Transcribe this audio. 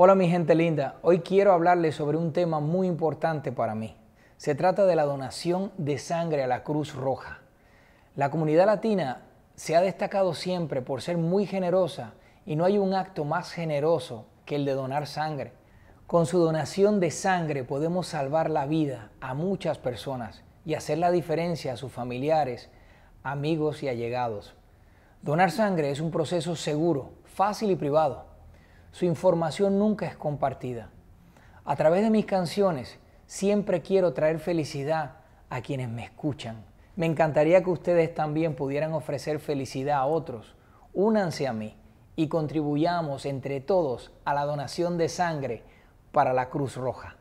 Hola mi gente linda, hoy quiero hablarles sobre un tema muy importante para mí. Se trata de la donación de sangre a la Cruz Roja. La comunidad latina se ha destacado siempre por ser muy generosa y no hay un acto más generoso que el de donar sangre. Con su donación de sangre podemos salvar la vida a muchas personas y hacer la diferencia a sus familiares, amigos y allegados. Donar sangre es un proceso seguro, fácil y privado su información nunca es compartida. A través de mis canciones siempre quiero traer felicidad a quienes me escuchan. Me encantaría que ustedes también pudieran ofrecer felicidad a otros. Únanse a mí y contribuyamos entre todos a la donación de sangre para la Cruz Roja.